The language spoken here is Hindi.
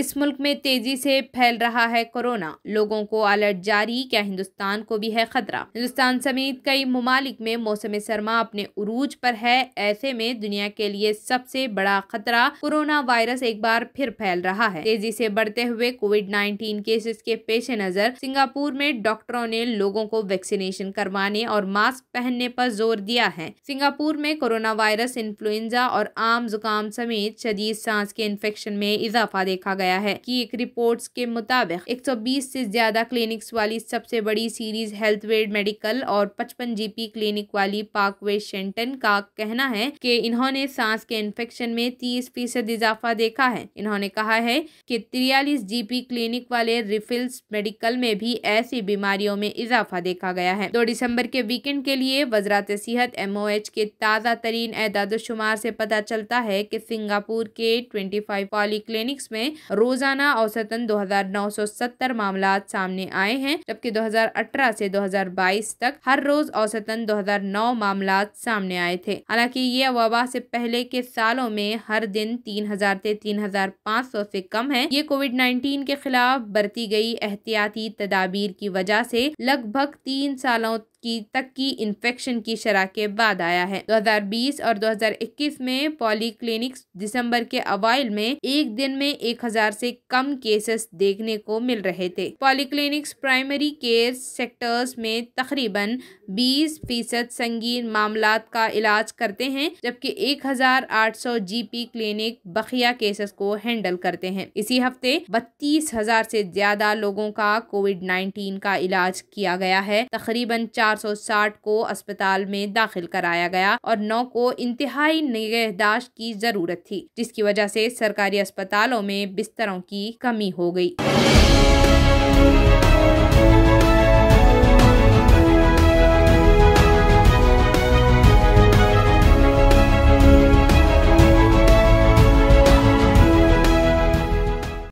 इस मुल्क में तेजी से फैल रहा है कोरोना लोगों को अलर्ट जारी क्या हिंदुस्तान को भी है खतरा हिंदुस्तान समेत कई ममालिक में मौसम सरमा अपने उरूज पर है ऐसे में दुनिया के लिए सबसे बड़ा खतरा कोरोना वायरस एक बार फिर फैल रहा है तेजी से बढ़ते हुए कोविड नाइन्टीन केसेस के पेश नजर सिंगापुर में डॉक्टरों ने लोगों को वैक्सीनेशन करवाने और मास्क पहनने पर जोर दिया है सिंगापुर में कोरोना वायरस इन्फ्लुएंजा और आम जुकाम समेत शदीद सांस के इन्फेक्शन में इजाफा देखा गया गया है की एक रिपोर्ट के मुताबिक एक सौ बीस ऐसी ज्यादा क्लिनिक्स वाली सबसे बड़ी सीरीज हेल्थ वेड मेडिकल और जी जीपी क्लिनिक वाली पार्कवे शेंटन का कहना है कि इन्होंने सांस के इन्फेक्शन में तीस फीसद इजाफा देखा है इन्होंने कहा है कि तिरयालीस जीपी क्लिनिक वाले रिफिल्स मेडिकल में भी ऐसी बीमारियों में इजाफा देखा गया है दो दिसंबर के वीकेंड के लिए वजरात सेहत एम के ताज़ा तरीन एदाद शुमार से पता चलता है की सिंगापुर के 25 पॉलीक्लिनिक्स में रोजाना औसतन 2,970 मामला सामने आए हैं जबकि 2018 से 2022 तक हर रोज औसतन 2009 मामला सामने आए थे हालांकि ये वबा से पहले के सालों में हर दिन 3,000 से 3,500 से कम है ये कोविड 19 के खिलाफ बरती गई एहतियाती तदाबीर की वजह से लगभग तीन सालों की तक की इन्फेक्शन की शराह के बाद आया है 2020 और 2021 में पॉलीक्लिनिक्स दिसंबर के अवाइल में एक दिन में 1000 से कम केसेस देखने को मिल रहे थे पॉलीक्लिनिक्स प्राइमरी केयर सेक्टर्स में तकरीबन 20 फीसद संगीन मामला का इलाज करते हैं जबकि 1800 जीपी क्लिनिक बखिया केसेस को हैंडल करते हैं इसी हफ्ते बत्तीस हजार से ज्यादा लोगों का कोविड नाइन्टीन का इलाज किया गया है तकरीबन चार 460 को अस्पताल में दाखिल कराया गया और नौ को इंतहाई निगहदाश्त की जरूरत थी जिसकी वजह से सरकारी अस्पतालों में बिस्तरों की कमी हो गई